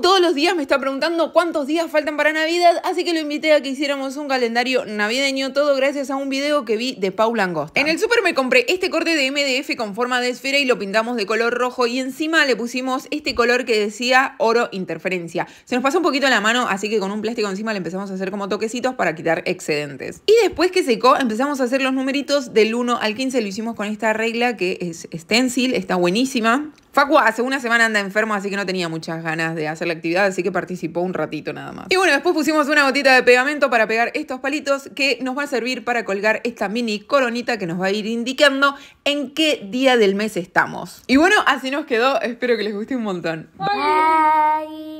todos los días me está preguntando cuántos días faltan para Navidad, así que lo invité a que hiciéramos un calendario navideño, todo gracias a un video que vi de Paula Angosta. En el súper me compré este corte de MDF con forma de esfera y lo pintamos de color rojo y encima le pusimos este color que decía oro interferencia. Se nos pasó un poquito la mano, así que con un plástico encima le empezamos a hacer como toquecitos para quitar excedentes. Y después que secó, empezamos a hacer los numeritos del 1 al 15, lo hicimos con esta regla que es stencil, está buenísima. Facua hace una semana anda enfermo, así que no tenía muchas ganas de hacer la actividad, así que participó un ratito nada más. Y bueno, después pusimos una gotita de pegamento para pegar estos palitos que nos va a servir para colgar esta mini coronita que nos va a ir indicando en qué día del mes estamos. Y bueno, así nos quedó. Espero que les guste un montón. Bye.